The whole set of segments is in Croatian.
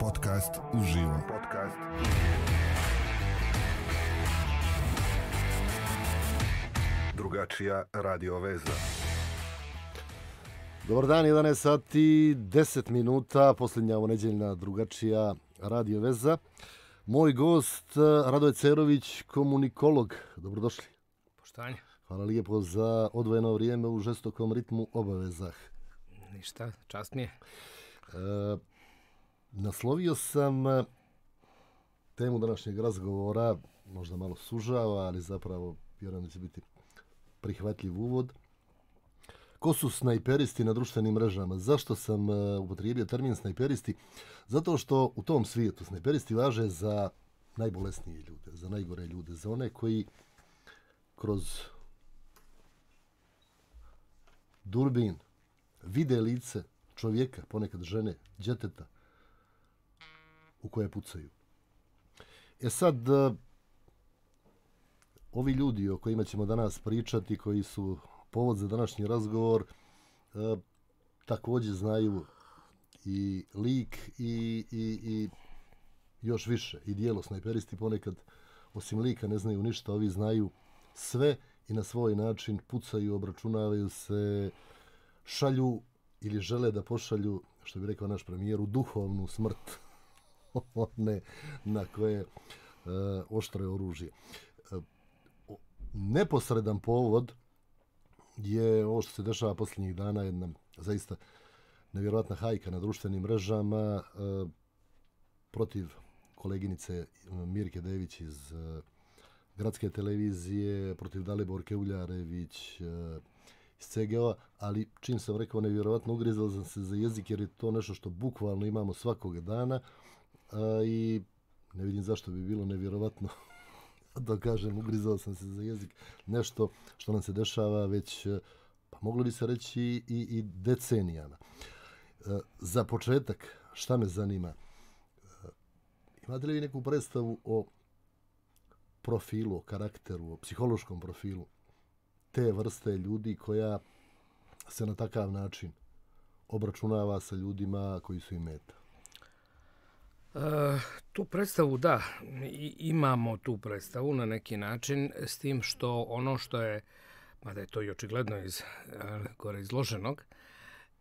Podcast uživo. Drugačija radio veza. Dobar dan, 11 sati, 10 minuta, posljednja neđeljna drugačija radio veza. Moj gost, eh, Radoje Cerović, komunikolog. Dobrodošli. Poštovanje. Hvala lijepo za odvojeno vrijeme u žestokom ritmu obavezah. Ništa, čast mi je. Eh, Naslovio sam e, temu današnjeg razgovora, možda malo sužava, ali zapravo vjerujem da će biti prihvatljiv uvod. Ko su snajperisti na društvenim mrežama? Zašto sam e, upotrijebio termin snajperisti? Zato što u tom svijetu snajperisti važe za najbolesnije ljude, za najgore ljude, za one koji kroz durbin vide lice čovjeka, ponekad žene, djeteta, u koje pucaju. E sad, e, ovi ljudi o kojima ćemo danas pričati, koji su povod za današnji razgovor, e, također znaju i lik i, još više, i dijelo snajperisti ponekad, osim lika ne znaju ništa, ovi znaju sve i na svoj način pucaju, obračunavaju se, šalju ili žele da pošalju, što bi rekao naš premijer, u duhovnu smrt one na koje eh, oštre oružje. Eh, neposredan povod je ovo što se dešava posljednjih dana, jedna zaista nevjerojatna hajka na društvenim mrežama eh, protiv koleginice Mirke Dević iz gradske televizije, protiv Daliborke Uljarević iz CGO-a, ali čim sam rekao nevjerojatno ugrizao sam se za jezik jer je to nešto što bukvalno imamo svakog dana i ne vidim zašto bi bilo nevjerovatno da kažem, ugrizao sam se za jezik, nešto što nam se dešava već, e, pa moglo bi se reći i, i decenijama. E, za početak, šta me zanima, e, imate li neku predstavu o profilu, o karakteru, o psihološkom profilu te vrste ljudi koja se na takav način obračunava sa ljudima koji su i meta? E, tu predstavu da, imamo tu predstavu na neki način s tim što ono što je, mada je to i očigledno iz e, gore izloženog,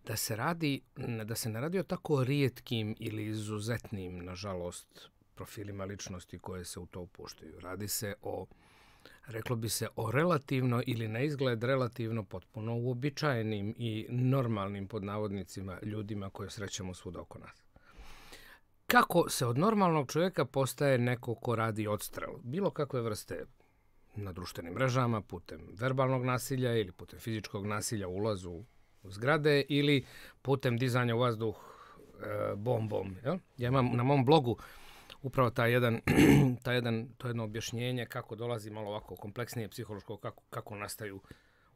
da se radi, da se ne radi o tako rijetkim ili izuzetnim, nažalost, profilima ličnosti koje se u to upuštaju. Radi se o, reklo bi se, o relativno ili na izgled relativno potpuno uobičajenim i normalnim, pod navodnicima, ljudima koje srećemo svuda oko nas kako se od normalnog čovjeka postaje neko ko radi odstrel, bilo kakve vrste na društvenim mrežama, putem verbalnog nasilja ili putem fizičkog nasilja ulazu u zgrade ili putem dizanja u vazduh e, bombom. Jel? Ja imam na mom blogu upravo taj jedan, taj jedan, to jedno objašnjenje kako dolazi malo ovako kompleksnije psihološko, kako, kako nastaju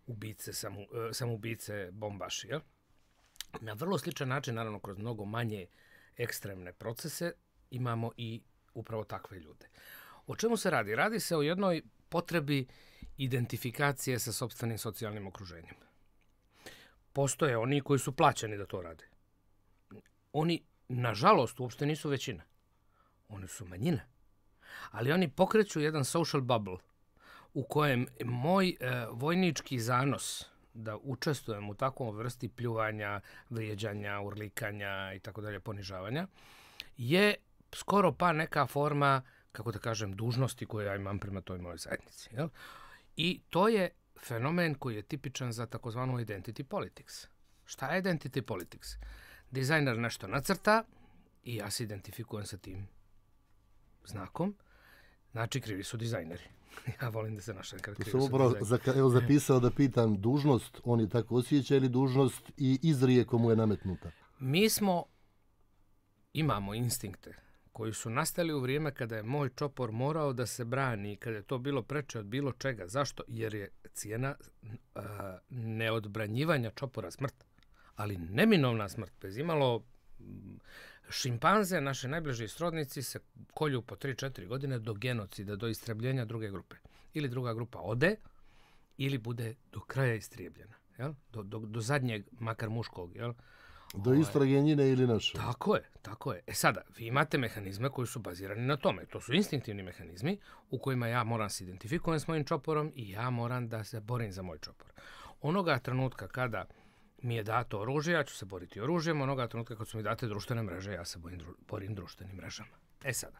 ubice, samu, e, samubice, bombaši. Jel? Na vrlo sličan način, naravno kroz mnogo manje ekstremne procese, imamo i upravo takve ljude. O čemu se radi? Radi se o jednoj potrebi identifikacije sa sopstvenim socijalnim okruženjem. Postoje oni koji su plaćeni da to rade. Oni, nažalost, uopšte nisu većina. Oni su manjina. Ali oni pokreću jedan social bubble u kojem moj e, vojnički zanos da učestvujem u takvom vrsti pljuvanja, vrijeđanja, urlikanja i tako dalje, ponižavanja, je skoro pa neka forma, kako da kažem, dužnosti koju ja imam prema toj mojoj zajednici. I to je fenomen koji je tipičan za takozvanu identity politics. Šta je identity politics? Dizajner nešto nacrta i ja se identifikujem sa tim znakom. Znači, krivi su dizajneri. Ja volim da se našem kad sam upravo zapisao da pitam, dužnost on je tako osjeća ili dužnost i izrije mu je nametnuta? Mi smo, imamo instinkte koji su nastali u vrijeme kada je moj čopor morao da se brani, i kada je to bilo preče od bilo čega. Zašto? Jer je cijena e, neodbranjivanja čopora smrt, ali neminovna smrt, bez imalo Šimpanze, naše najbliži srodnici, se kolju po 3-4 godine do genocida, do istrebljenja druge grupe. Ili druga grupa ode, ili bude do kraja istrijebljena. Jel? Do, zadnjeg, makar muškog. Jel? Do ovaj. istrage ili naše. Tako je, tako je. E sada, vi imate mehanizme koji su bazirani na tome. To su instinktivni mehanizmi u kojima ja moram se identifikovati s mojim čoporom i ja moram da se borim za moj čopor. Onoga trenutka kada mi je dato oružje, ja ću se boriti oružjem, onoga trenutka kad su mi date društvene mreže, ja se borim, društvenim mrežama. E sada,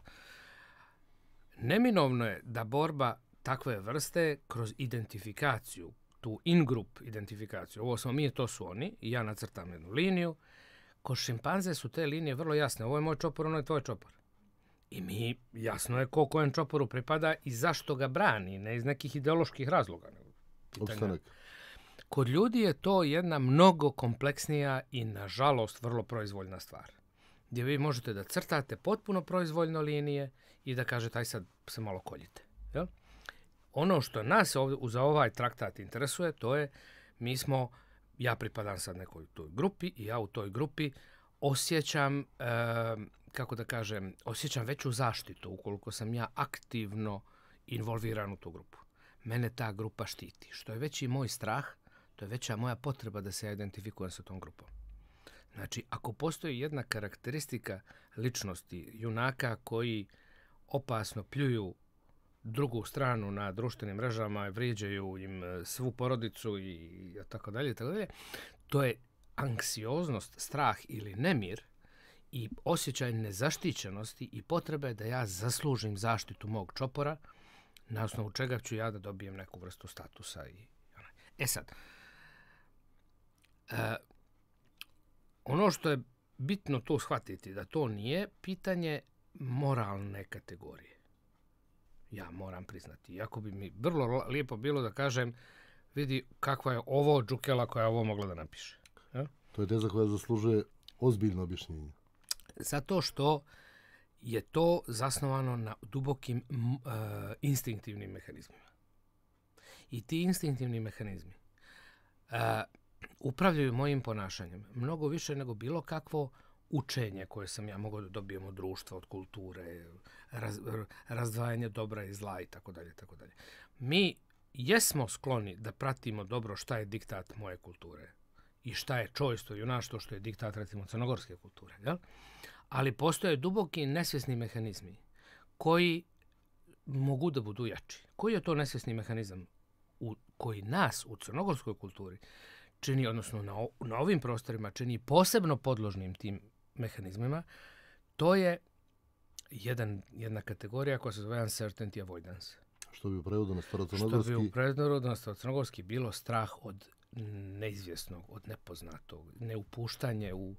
neminovno je da borba takve vrste kroz identifikaciju, tu in-group identifikaciju, ovo smo mi, to su oni, i ja nacrtam jednu liniju, kod šimpanze su te linije vrlo jasne, ovo je moj čopor, ono je tvoj čopor. I mi, jasno je ko kojem čoporu pripada i zašto ga brani, ne iz nekih ideoloških razloga. Kod ljudi je to jedna mnogo kompleksnija i nažalost vrlo proizvoljna stvar. Gdje vi možete da crtate potpuno proizvoljno linije i da kažete aj sad se malo koljite. Jel? Ono što nas ovdje, za ovaj traktat interesuje to je mi smo, ja pripadam sad nekoj toj grupi i ja u toj grupi osjećam, kako da kažem, osjećam veću zaštitu ukoliko sam ja aktivno involviran u tu grupu. Mene ta grupa štiti. Što je veći moj strah, to je veća moja potreba da se ja identifikujem sa tom grupom. Znači, ako postoji jedna karakteristika ličnosti junaka koji opasno pljuju drugu stranu na društvenim mrežama, vrijeđaju im e, svu porodicu i tako dalje, tako dalje, to je anksioznost, strah ili nemir i osjećaj nezaštićenosti i potrebe da ja zaslužim zaštitu mog čopora, na osnovu čega ću ja da dobijem neku vrstu statusa. I... E sad, ono što je bitno to shvatiti, da to nije pitanje moralne kategorije. Ja moram priznati. Iako bi mi vrlo lijepo bilo da kažem vidi kakva je ovo džukela koja je ovo mogla da napiše. To je teza koja zaslužuje ozbiljno objašnjenje. Zato što je to zasnovano na dubokim e, instinktivnim mehanizmima. I ti instinktivni mehanizmi e, upravljaju mojim ponašanjem. Mnogo više nego bilo kakvo učenje koje sam ja mogao da dobijem od društva, od kulture, razdvajanje dobra i zla i tako dalje, tako dalje. Mi jesmo skloni da pratimo dobro šta je diktat moje kulture i šta je čojstvo i to što je diktat, recimo, crnogorske kulture, jel? Ali postoje duboki nesvjesni mehanizmi koji mogu da budu jači. Koji je to nesvjesni mehanizam koji nas u crnogorskoj kulturi čini, odnosno na, na ovim prostorima čini posebno podložnim tim mehanizmima, to je jedna kategorija koja se zove uncertainty avoidance. Što bi u prevodu na Što bi u prevodu na bilo strah od neizvjesnog, od nepoznatog, neupuštanje u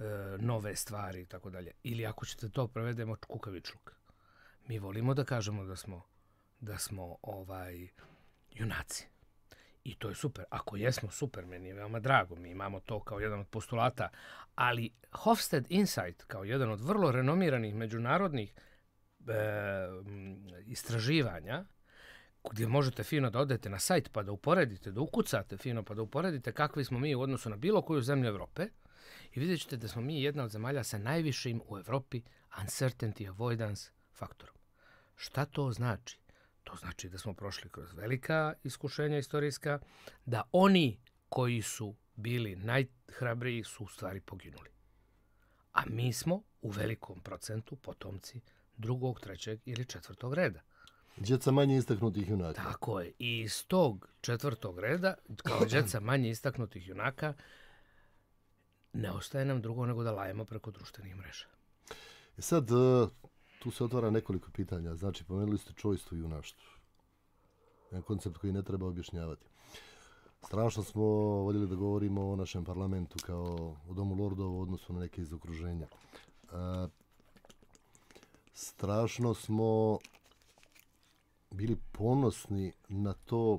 e, nove stvari i tako dalje. Ili ako ćete to prevedemo kukavičluk. Mi volimo da kažemo da smo da smo ovaj junaci. I to je super. Ako jesmo, super, meni je veoma drago. Mi imamo to kao jedan od postulata. Ali Hofstede Insight, kao jedan od vrlo renomiranih međunarodnih e, istraživanja, gdje možete fino da odete na sajt pa da uporedite, da ukucate fino pa da uporedite kakvi smo mi u odnosu na bilo koju zemlju Europe i vidjet ćete da smo mi jedna od zemalja sa najvišim u Europi uncertainty avoidance faktorom. Šta to znači? To znači da smo prošli kroz velika iskušenja istorijska, da oni koji su bili najhrabriji su u stvari poginuli. A mi smo u velikom procentu potomci drugog, trećeg ili četvrtog reda. Djeca manje istaknutih junaka. Tako je. I iz tog četvrtog reda, kao djeca manje istaknutih junaka, ne ostaje nam drugo nego da lajemo preko društvenih mreža. E sad, e, tu se otvara nekoliko pitanja. Znači, pomenuli ste čojstvo i junaštvo. Jedan koncept koji ne treba objašnjavati. Strašno smo voljeli da govorimo o našem parlamentu kao o domu lordova u odnosu na neke iz okruženja. E, strašno smo bili ponosni na to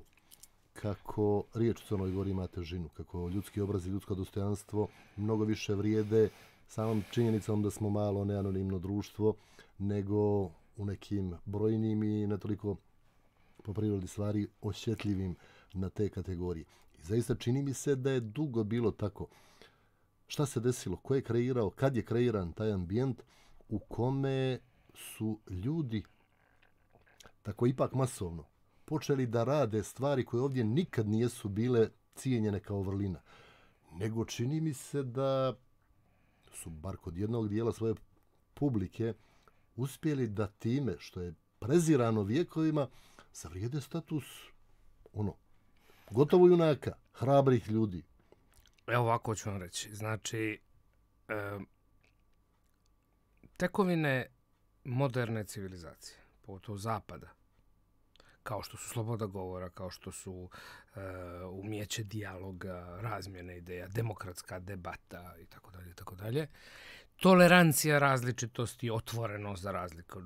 kako riječ u Crnoj Gori ima težinu, kako ljudski obraz i ljudsko dostojanstvo mnogo više vrijede samom činjenicom da smo malo neanonimno društvo, nego u nekim brojnim i ne toliko po prirodi stvari osjetljivim na te kategorije. I zaista čini mi se da je dugo bilo tako. Šta se desilo? Ko je kreirao? Kad je kreiran taj ambijent u kome su ljudi tako ipak masovno počeli da rade stvari koje ovdje nikad nijesu bile cijenjene kao vrlina. Nego čini mi se da su bar kod jednog dijela svoje publike uspjeli da time što je prezirano vijekovima zavrijede status ono gotovo junaka, hrabrih ljudi. Evo ovako ću vam reći. Znači, e, tekovine moderne civilizacije, pogotovo zapada, kao što su sloboda govora, kao što su e, umjeće dijaloga, razmjene ideja, demokratska debata i tako dalje, tako dalje, tolerancija različitosti, otvorenost za razliku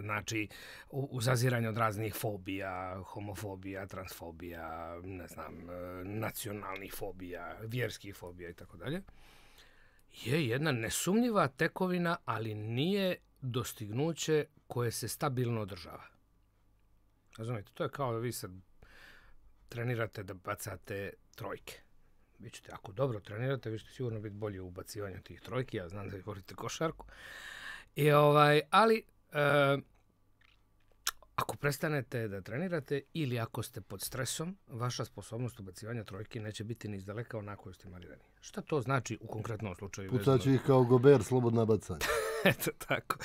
znači u, od raznih fobija, homofobija, transfobija, ne znam, e, nacionalnih fobija, vjerskih fobija i tako dalje, je jedna nesumnjiva tekovina, ali nije dostignuće koje se stabilno održava. Razumijete, to je kao da vi sad trenirate da bacate trojke vi ćete, ako dobro trenirate, vi ćete sigurno biti bolji u ubacivanju tih trojki, ja znam da vi volite košarku. I ovaj, ali, e, ako prestanete da trenirate ili ako ste pod stresom, vaša sposobnost ubacivanja trojki neće biti ni izdaleka onako ste imali Šta to znači u konkretnom slučaju? Pucaću ih kao gober, slobodna bacanja. Eto tako.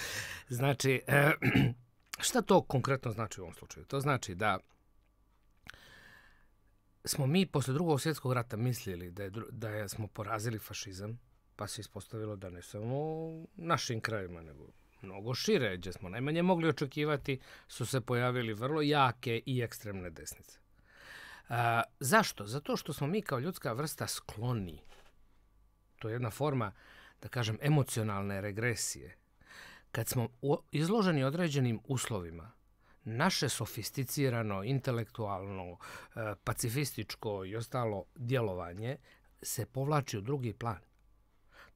Znači, e, šta to konkretno znači u ovom slučaju? To znači da smo mi posle drugog svjetskog rata mislili da, smo porazili fašizam, pa se ispostavilo da ne samo u našim krajima, nego mnogo šire, gdje smo najmanje mogli očekivati, su se pojavili vrlo jake i ekstremne desnice. zašto? Zato što smo mi kao ljudska vrsta skloni. To je jedna forma, da kažem, emocionalne regresije. Kad smo izloženi određenim uslovima, naše sofisticirano, intelektualno, e, pacifističko i ostalo djelovanje se povlači u drugi plan.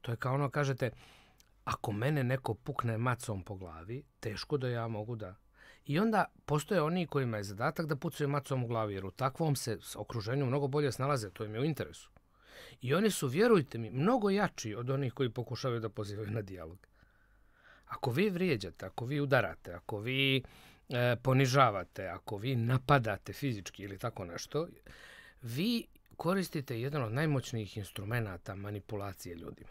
To je kao ono kažete, ako mene neko pukne macom po glavi, teško da ja mogu da... I onda postoje oni kojima je zadatak da pucaju macom u glavi, jer u takvom se okruženju mnogo bolje snalaze, to im je u interesu. I oni su, vjerujte mi, mnogo jači od onih koji pokušavaju da pozivaju na dijalog. Ako vi vrijeđate, ako vi udarate, ako vi E, ponižavate, ako vi napadate fizički ili tako nešto, vi koristite jedan od najmoćnijih instrumenata manipulacije ljudima.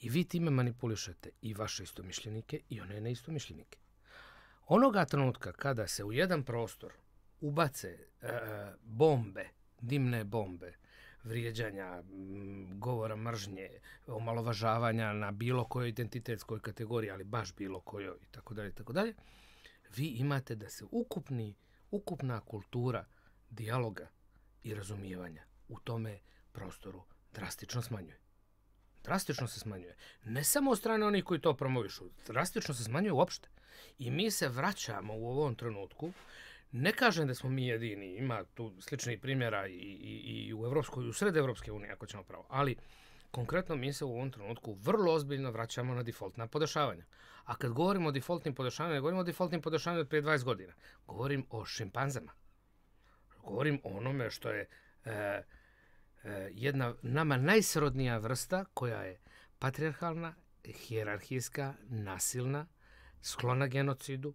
I vi time manipulišete i vaše istomišljenike i one neistomišljenike. Onoga trenutka kada se u jedan prostor ubace e, bombe, dimne bombe, vrijeđanja, govora mržnje, omalovažavanja na bilo kojoj identitetskoj kategoriji, ali baš bilo kojoj i tako dalje i tako dalje, vi imate da se ukupni, ukupna kultura dijaloga i razumijevanja u tome prostoru drastično smanjuje. Drastično se smanjuje. Ne samo od strane onih koji to promovišu, drastično se smanjuje uopšte. I mi se vraćamo u ovom trenutku, ne kažem da smo mi jedini, ima tu sličnih primjera i, u Evropskoj, sred Evropske unije, ako ćemo pravo, ali Konkretno mi se u ovom trenutku vrlo ozbiljno vraćamo na defaultna podešavanja. A kad govorimo o defaultnim podešavanjima, ne govorimo o defaultnim podešavanjima od prije 20 godina. Govorim o šimpanzama. Govorim o onome što je e, e, jedna nama najsrodnija vrsta koja je patriarhalna, hijerarhijska, nasilna, sklona genocidu.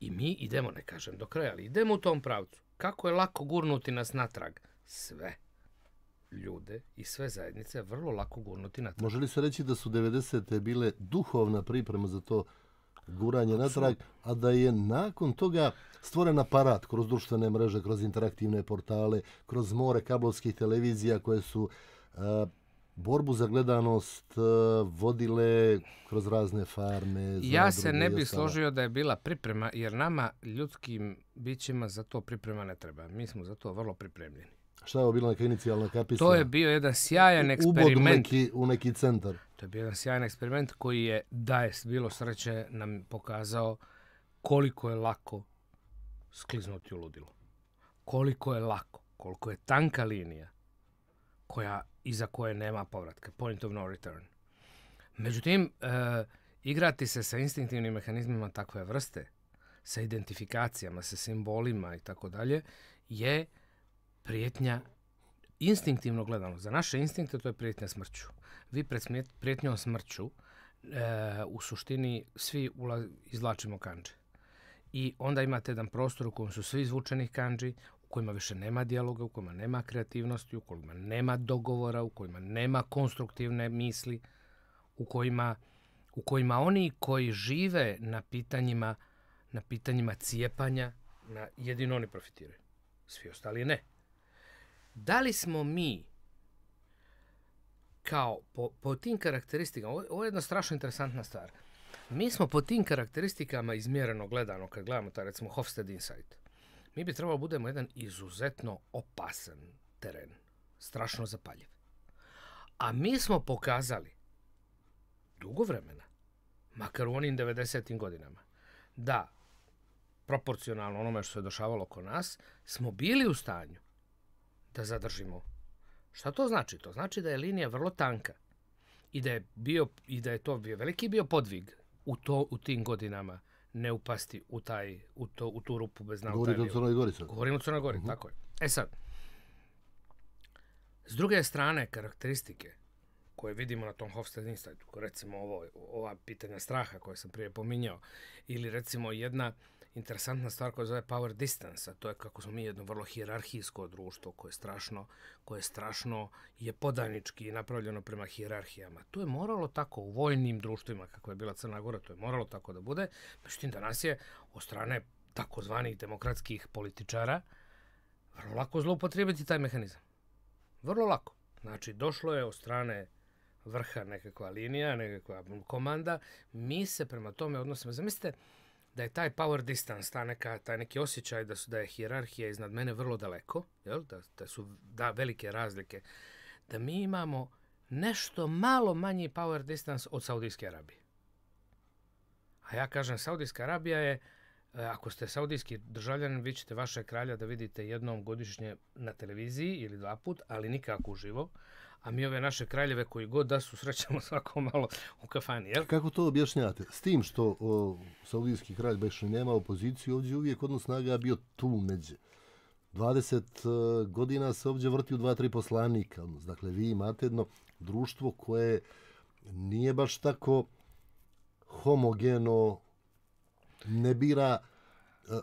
I mi idemo, ne kažem do kraja, ali idemo u tom pravcu. Kako je lako gurnuti nas natrag? Sve ljude i sve zajednice vrlo lako gurnuti na Može li se reći da su 90. bile duhovna priprema za to guranje natrag, a da je nakon toga stvoren aparat kroz društvene mreže, kroz interaktivne portale, kroz more kablovskih televizija koje su e, borbu za gledanost e, vodile kroz razne farme. Ja se ne bih složio da je bila priprema, jer nama ljudskim bićima za to priprema ne treba. Mi smo za to vrlo pripremljeni. Šta je ovo bilo neka inicijalna kapisla? To je bio jedan sjajan eksperiment. u neki, centar. To je bio jedan sjajan eksperiment koji je, da je bilo sreće, nam pokazao koliko je lako skliznuti u ludilo. Koliko je lako, koliko je tanka linija koja, iza koje nema povratka. Point of no return. Međutim, e, igrati se sa instinktivnim mehanizmima takve vrste, sa identifikacijama, sa simbolima i tako dalje, je prijetnja instinktivno gledano, za naše instinkte to je prijetnja smrću. Vi pred prijetnjom smrću e, u suštini svi izlačimo izvlačimo kanđe. I onda imate jedan prostor u kojem su svi izvučeni kanđi, u kojima više nema dijaloga, u kojima nema kreativnosti, u kojima nema dogovora, u kojima nema konstruktivne misli, u kojima, oni koji žive na pitanjima, na pitanjima cijepanja, na, jedino oni profitiraju. Svi ostali ne. Da li smo mi kao po, tim karakteristikama, ovo je jedna strašno interesantna stvar. Mi smo po tim karakteristikama izmjereno gledano, kad gledamo taj recimo Hofstede Insight, mi bi trebalo budemo jedan izuzetno opasan teren, strašno zapaljiv. A mi smo pokazali dugo vremena, makar u onim 90. godinama, da proporcionalno onome što se dešavalo oko nas, smo bili u stanju da zadržimo. Šta to znači? To znači da je linija vrlo tanka i da je, bio, i da je to bio veliki bio podvig u, to, u tim godinama ne upasti u, to, u tu rupu bez nautajnije. Govorimo o Crnoj Gori Govorimo o Crnoj Gori, mhm. tako je. E sad, s druge strane, karakteristike koje vidimo na tom Hofstad Insightu, recimo ovo, ova pitanja straha koje sam prije pominjao, ili recimo jedna interesantna stvar koja zove power distance, a to je kako smo mi jedno vrlo hijerarhijsko društvo koje je strašno, koje je strašno je podajnički napravljeno prema hijerarhijama To je moralo tako u vojnim društvima kako je bila Crna Gora, to je moralo tako da bude. Međutim, danas je od strane takozvanih demokratskih političara vrlo lako zloupotrijebiti taj mehanizam. Vrlo lako. Znači, došlo je od strane vrha nekakva linija, nekakva komanda. Mi se prema tome odnosimo. Zamislite, da je taj power distance, neka, taj neki osjećaj da, su, da je hijerarhija iznad mene vrlo daleko, jel? Da, su da, velike razlike, da mi imamo nešto malo manji power distance od Saudijske Arabije. A ja kažem, Saudijska Arabija je, e, ako ste saudijski državljanin, vi ćete vaše kralja da vidite jednom godišnje na televiziji ili dva put, ali nikako uživo a mi ove naše kraljeve koji god da su srećemo svako malo u kafani, Kako to objašnjate? S tim što o, Saudijski kralj baš nema opoziciju, ovdje uvijek odnos snaga bio tu međe. 20 e, godina se ovdje vrti u dva, tri poslanika. Ono, dakle, vi imate jedno društvo koje nije baš tako homogeno, ne bira e,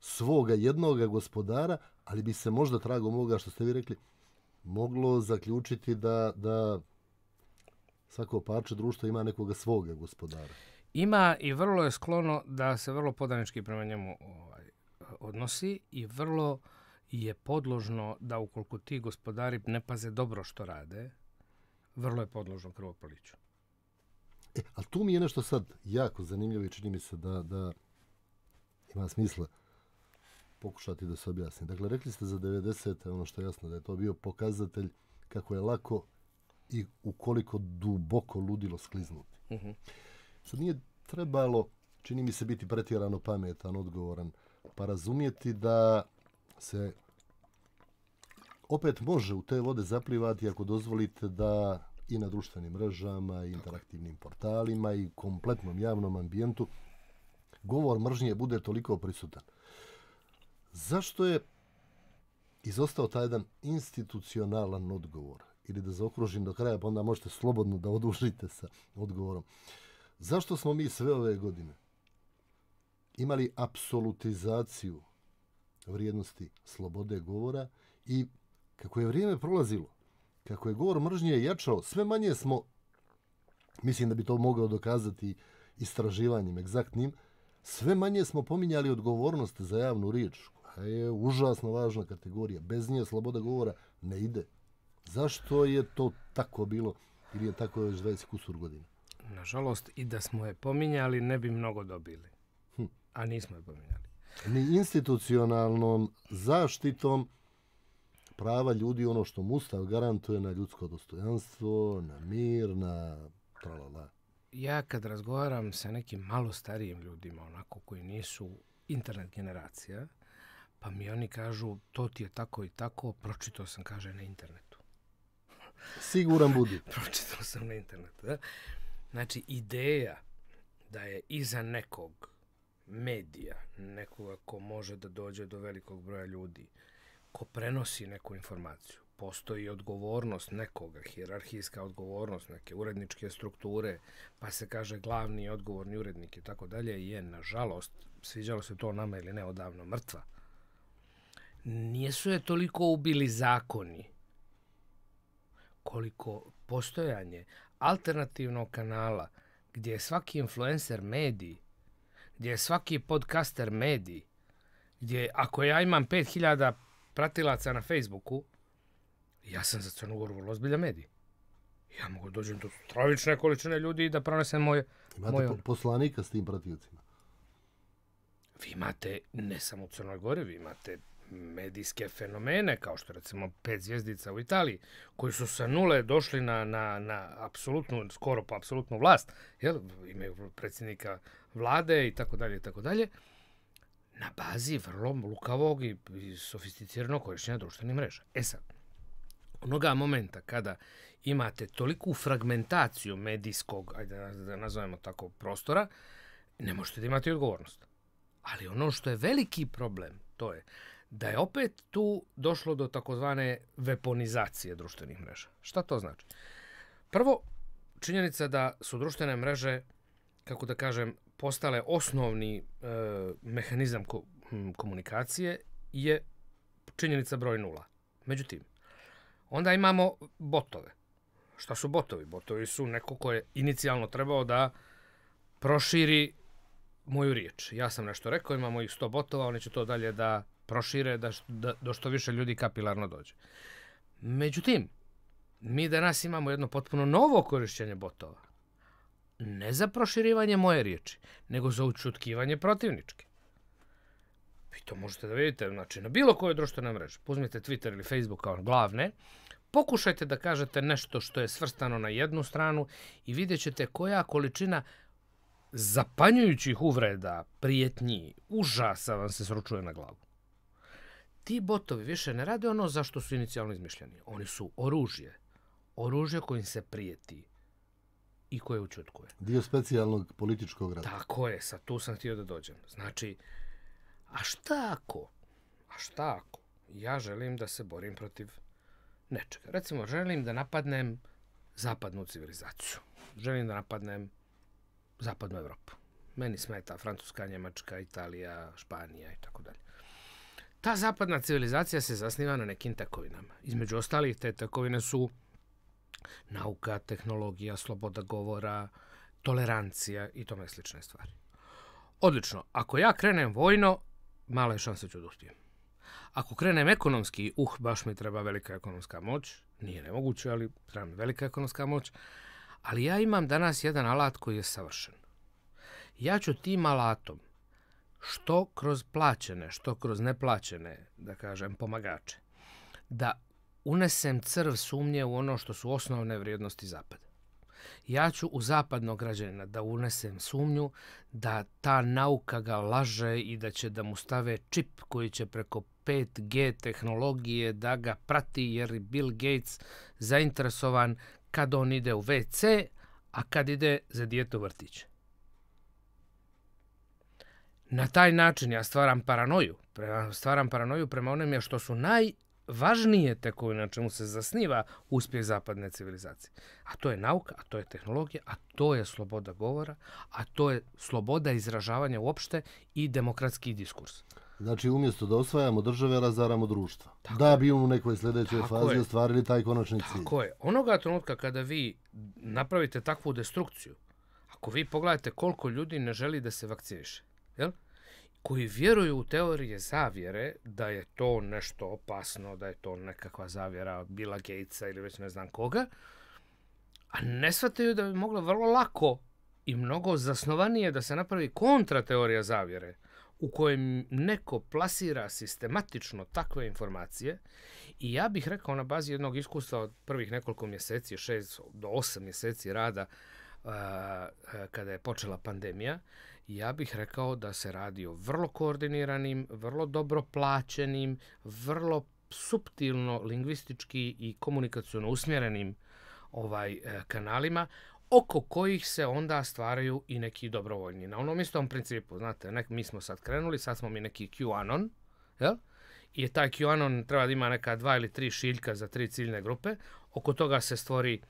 svoga jednoga gospodara, ali bi se možda tragom moga što ste vi rekli moglo zaključiti da, da svako parče društva ima nekoga svoga gospodara. Ima i vrlo je sklono da se vrlo podanički prema njemu ovaj, odnosi i vrlo je podložno da ukoliko ti gospodari ne paze dobro što rade, vrlo je podložno krvopoliću. E, ali tu mi je nešto sad jako zanimljivo i čini mi se da, da ima smisla pokušati da se objasni. Dakle, rekli ste za 90. ono što je jasno da je to bio pokazatelj kako je lako i ukoliko duboko ludilo skliznuti. Mhm. Sad nije trebalo, čini mi se, biti pretjerano pametan, odgovoran, pa razumjeti da se opet može u te vode zaplivati ako dozvolite da i na društvenim mrežama, i interaktivnim portalima, i kompletnom javnom ambijentu govor mržnje bude toliko prisutan. Zašto je izostao taj jedan institucionalan odgovor? Ili da zaokružim do kraja, pa onda možete slobodno da odužite sa odgovorom. Zašto smo mi sve ove godine imali apsolutizaciju vrijednosti slobode govora i kako je vrijeme prolazilo, kako je govor mržnje jačao, sve manje smo, mislim da bi to mogao dokazati istraživanjem egzaktnim, sve manje smo pominjali odgovornost za javnu riječ je užasno važna kategorija. Bez nje sloboda govora ne ide. Zašto je to tako bilo ili je tako već 20 kusur godina? Nažalost, i da smo je pominjali, ne bi mnogo dobili. Hm. A nismo je pominjali. Ni institucionalnom zaštitom prava ljudi, ono što mu Ustav garantuje na ljudsko dostojanstvo, na mir, na tralala. Ja kad razgovaram sa nekim malo starijim ljudima, onako koji nisu internet generacija, pa mi oni kažu, to ti je tako i tako, pročitao sam, kaže, na internetu. Siguran budi. pročitao sam na internetu, da? Znači, ideja da je iza nekog medija, nekoga ko može da dođe do velikog broja ljudi, ko prenosi neku informaciju, postoji odgovornost nekoga, hjerarhijska odgovornost neke uredničke strukture, pa se kaže glavni odgovorni urednik i tako dalje, je, nažalost, sviđalo se to nama ili ne, odavno mrtva nijesu je toliko ubili zakoni koliko postojanje alternativnog kanala gdje je svaki influencer medij, gdje je svaki podcaster medij, gdje ako ja imam 5000 pratilaca na Facebooku, ja sam za Crnu Goru vrlo ozbiljan medij. Ja mogu dođem do stravične količine ljudi i da pronesem moje... Imate poslanika s tim pratilacima? Vi imate, ne samo u Crnoj Gori, vi imate medijske fenomene, kao što recimo pet zvijezdica u Italiji, koji su sa nule došli na, apsolutnu, skoro pa apsolutnu vlast, jel? imaju predsjednika vlade i tako dalje i tako dalje, na bazi vrlo lukavog i, i sofisticiranog korištenja društvenih mreža. E sad, onoga momenta kada imate toliku fragmentaciju medijskog, ajde da nazovemo tako, prostora, ne možete imati imate odgovornost. Ali ono što je veliki problem, to je da je opet tu došlo do takozvane veponizacije društvenih mreža. Šta to znači? Prvo, činjenica da su društvene mreže, kako da kažem, postale osnovni e, mehanizam komunikacije je činjenica broj nula. Međutim, onda imamo botove. Šta su botovi? Botovi su neko ko je inicijalno trebao da proširi moju riječ. Ja sam nešto rekao, imamo ih 100 botova, oni će to dalje da prošire, da, do što više ljudi kapilarno dođe. Međutim, mi danas imamo jedno potpuno novo korišćenje botova. Ne za proširivanje moje riječi, nego za učutkivanje protivničke. Vi to možete da vidite, znači na bilo kojoj društvenoj mreži. Uzmite Twitter ili Facebook kao glavne, pokušajte da kažete nešto što je svrstano na jednu stranu i vidjet ćete koja količina zapanjujućih uvreda, prijetnji, užasa vam se sručuje na glavu ti botovi više ne rade ono zašto su inicijalno izmišljeni. Oni su oružje. Oružje kojim se prijeti i koje učutkuje. Dio specijalnog političkog rada. Tako je, sad tu sam htio da dođem. Znači, a šta ako? A šta ako? Ja želim da se borim protiv nečega. Recimo, želim da napadnem zapadnu civilizaciju. Želim da napadnem zapadnu Europu. Meni smeta Francuska, Njemačka, Italija, Španija i tako dalje. Ta zapadna civilizacija se zasniva na nekim tekovinama. Između ostalih, te tekovine su nauka, tehnologija, sloboda govora, tolerancija i tome slične stvari. Odlično, ako ja krenem vojno, mala je šanse ću da Ako krenem ekonomski, uh, baš mi treba velika ekonomska moć. Nije nemoguće, ali treba velika ekonomska moć. Ali ja imam danas jedan alat koji je savršen. Ja ću tim alatom što kroz plaćene, što kroz neplaćene, da kažem, pomagače, da unesem crv sumnje u ono što su osnovne vrijednosti Zapada. Ja ću u zapadnog građanina da unesem sumnju da ta nauka ga laže i da će da mu stave čip koji će preko 5G tehnologije da ga prati jer je Bill Gates zainteresovan kad on ide u WC, a kad ide za dijete u vrtić. Na taj način ja stvaram paranoju. Stvaram paranoju prema onome što su najvažnije tekovi na čemu se zasniva uspjeh zapadne civilizacije. A to je nauka, a to je tehnologija, a to je sloboda govora, a to je sloboda izražavanja uopšte i demokratski diskurs. Znači, umjesto da osvajamo države, razaramo društva. da bi u nekoj sljedećoj fazi ostvarili taj konačni cilj. Tako je. Onoga trenutka kada vi napravite takvu destrukciju, ako vi pogledate koliko ljudi ne želi da se vakciniše, koji vjeruju u teorije zavjere da je to nešto opasno, da je to nekakva zavjera bila Billa Gatesa ili već ne znam koga, a ne shvataju da bi moglo vrlo lako i mnogo zasnovanije da se napravi kontra teorija zavjere u kojem neko plasira sistematično takve informacije i ja bih rekao na bazi jednog iskustva od prvih nekoliko mjeseci, šest do osam mjeseci rada kada je počela pandemija, ja bih rekao da se radi o vrlo koordiniranim, vrlo dobro plaćenim, vrlo subtilno lingvistički i komunikaciono usmjerenim ovaj e, kanalima oko kojih se onda stvaraju i neki dobrovoljni. Na onom istom principu, znate, mi smo sad krenuli, sad smo mi neki QAnon, jel? I taj QAnon treba da ima neka dva ili tri šiljka za tri ciljne grupe. Oko toga se stvori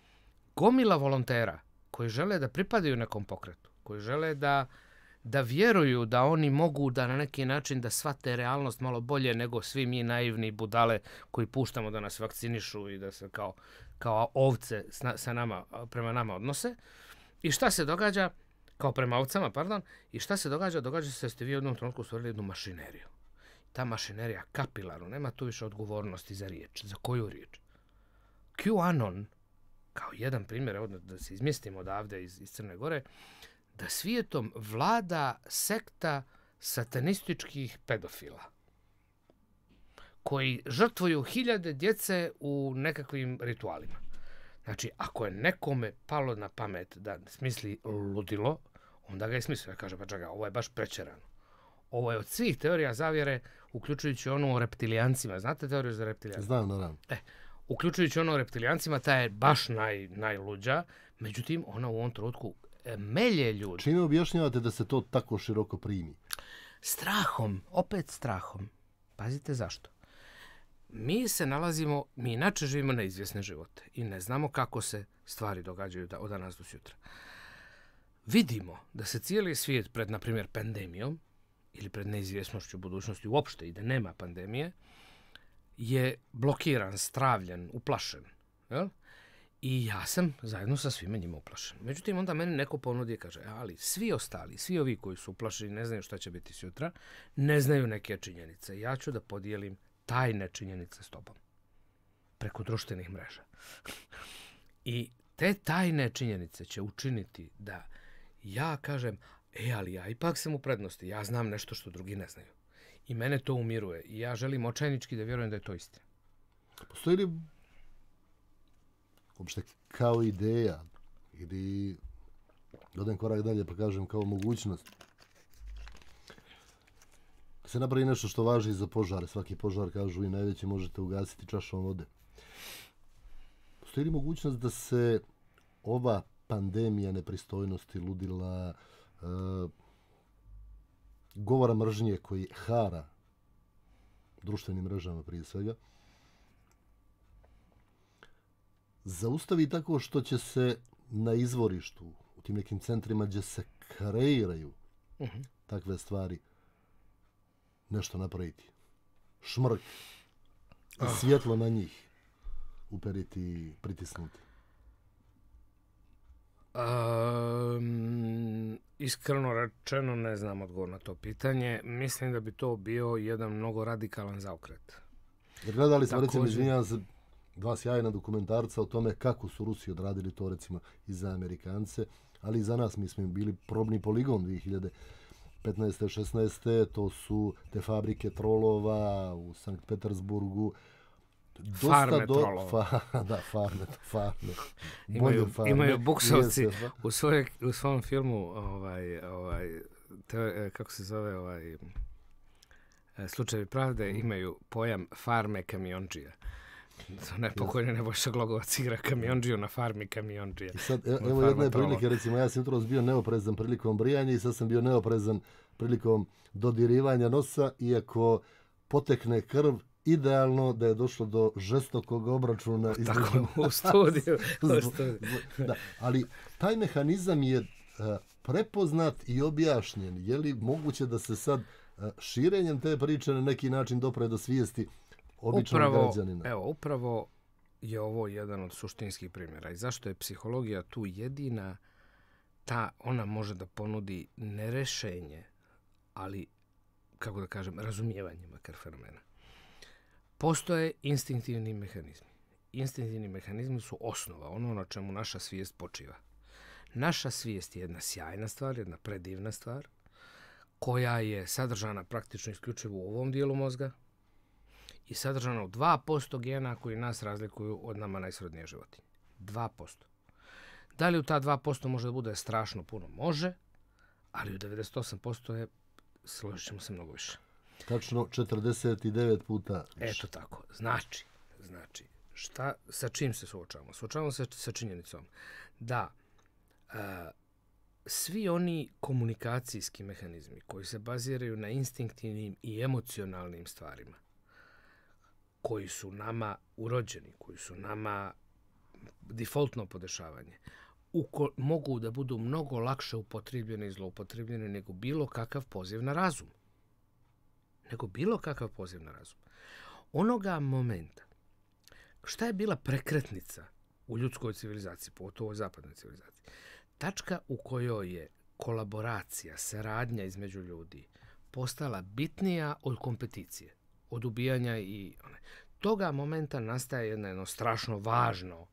gomila volontera koji žele da pripadaju nekom pokretu, koji žele da da vjeruju da oni mogu da na neki način da shvate realnost malo bolje nego svi mi naivni budale koji puštamo da nas vakcinišu i da se kao, ovce sa nama, prema nama odnose. I šta se događa, kao prema ovcama, pardon, i šta se događa? Događa se da ste vi u jednom trenutku stvorili jednu mašineriju. Ta mašinerija kapilarno, nema tu više odgovornosti za riječ, za koju riječ. QAnon, kao jedan primjer, da se izmjestimo odavde iz, iz Crne Gore, da svijetom vlada sekta satanističkih pedofila koji žrtvuju hiljade djece u nekakvim ritualima. Znači, ako je nekome palo na pamet da smisli ludilo, onda ga je smislio. Ja kaže, pa čega, ovo je baš prečerano. Ovo je od svih teorija zavjere, uključujući onu o reptilijancima. Znate teoriju za reptilijance? Znam, naravno. E, uključujući ono o reptilijancima, ta je baš naj, najluđa. Međutim, ona u ovom trenutku E, melje ljudi. Čime objašnjavate da se to tako široko primi? Strahom, opet strahom. Pazite zašto. Mi se nalazimo, mi inače živimo na neizvjesne živote i ne znamo kako se stvari događaju od danas do sutra. Vidimo da se cijeli svijet pred, na primjer, pandemijom ili pred neizvjesnošću budućnosti uopšte i da nema pandemije, je blokiran, stravljen, uplašen. Jel? I ja sam zajedno sa svima njima uplašen. Međutim, onda meni neko ponudi i kaže, ali svi ostali, svi ovi koji su uplašeni, ne znaju šta će biti sutra, ne znaju neke činjenice. Ja ću da podijelim tajne činjenice s tobom. Preko društvenih mreža. I te tajne činjenice će učiniti da ja kažem, e, ali ja ipak sam u prednosti, ja znam nešto što drugi ne znaju. I mene to umiruje. I ja želim očajnički da vjerujem da je to istina. Postoji li kao ideja ili odem korak dalje pa kažem kao mogućnost da se napravi nešto što važi za požare svaki požar kažu i najveći možete ugasiti čašom vode postoji li mogućnost da se ova pandemija nepristojnosti ludila e, govora mržnje koji hara društvenim mrežama prije svega zaustavi tako što će se na izvorištu, u tim nekim centrima gdje se kreiraju mhm. takve stvari, nešto napraviti. Šmrk. Ah. svjetlo na njih uperiti i pritisnuti. iskreno rečeno ne znam odgovor na to pitanje. Mislim da bi to bio jedan mnogo radikalan zaokret. gledali smo, recimo, izvinjavam dva sjajna dokumentarca o tome kako su Rusi odradili to recimo i za Amerikance, ali i za nas. Mi smo bili probni poligon 2015. 16. To su te fabrike trolova u Sankt Petersburgu. Dosta farme trolova. Da, farme, farme. imaju, farme. imaju buksovci u, u svom filmu ovaj, ovaj, kako se zove ovaj, e, slučajevi pravde mm. imaju pojam farme kamiončija. Za Nebojša Glogovac igra kamionđiju na farmi kamionđija. I sad, e, evo, jedne prilike, recimo, ja sam jutros bio neoprezan prilikom brijanja i sad sam bio neoprezan prilikom dodirivanja nosa, iako potekne krv, idealno da je došlo do žestokog obračuna. Tako, u studiju. da, ali taj mehanizam je e, prepoznat i objašnjen. Je li moguće da se sad e, širenjem te priče na neki način dopre do svijesti upravo, Evo, upravo je ovo jedan od suštinskih primjera. I zašto je psihologija tu jedina ta, ona može da ponudi ne rješenje, ali, kako da kažem, razumijevanje makar fenomena. Postoje instinktivni mehanizmi. Instinktivni mehanizmi su osnova, ono na čemu naša svijest počiva. Naša svijest je jedna sjajna stvar, jedna predivna stvar, koja je sadržana praktično isključivo u ovom dijelu mozga, i sadržano 2% gena koji nas razlikuju od nama najsrodnije životinje. 2%. Da li u ta 2% može da bude strašno puno? Može, ali u 98% je, složit ćemo se mnogo više. Tačno 49 puta više. Eto tako. Znači, znači, šta, sa čim se suočavamo? Suočavamo se sa činjenicom da e, svi oni komunikacijski mehanizmi koji se baziraju na instinktivnim i emocionalnim stvarima, koji su nama urođeni, koji su nama defaultno podešavanje, mogu da budu mnogo lakše upotrebljene i zloupotrebljeni nego bilo kakav poziv na razum. Nego bilo kakav poziv na razum. Onoga momenta, šta je bila prekretnica u ljudskoj civilizaciji, pogotovo u zapadnoj civilizaciji? Tačka u kojoj je kolaboracija, saradnja između ljudi postala bitnija od kompeticije od ubijanja i... Toga momenta nastaje jedno, strašno važno,